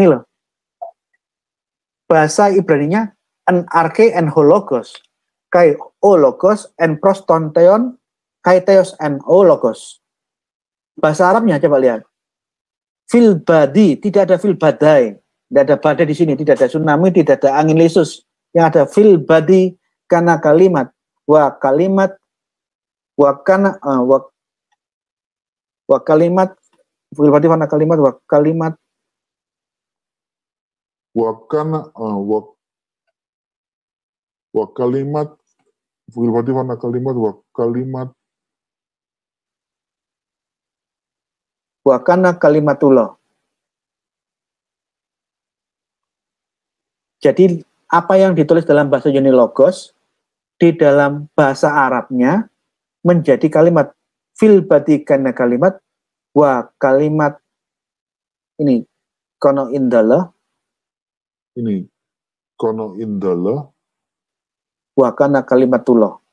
Nih loh. Bahasa Ibraninya arke en hologos. Kai logos en prostonteon kai en o logos Bahasa Arabnya coba lihat. Fil badi, tidak ada fil badai. Tidak ada badai di sini, tidak ada tsunami, tidak ada angin lesus. Yang ada fil badi karena kalimat wa kalimat wa kana uh, wa, wa kalimat fil badi karena kalimat wa kalimat wakana eh, wak wakalimat kalimat fil kalimat wakalimat kalimat kalimatullah jadi apa yang ditulis dalam bahasa Yunani logos di dalam bahasa Arabnya menjadi kalimat fil kalimat wa kalimat ini kono indallah ini kono indallah wakana kalimatullah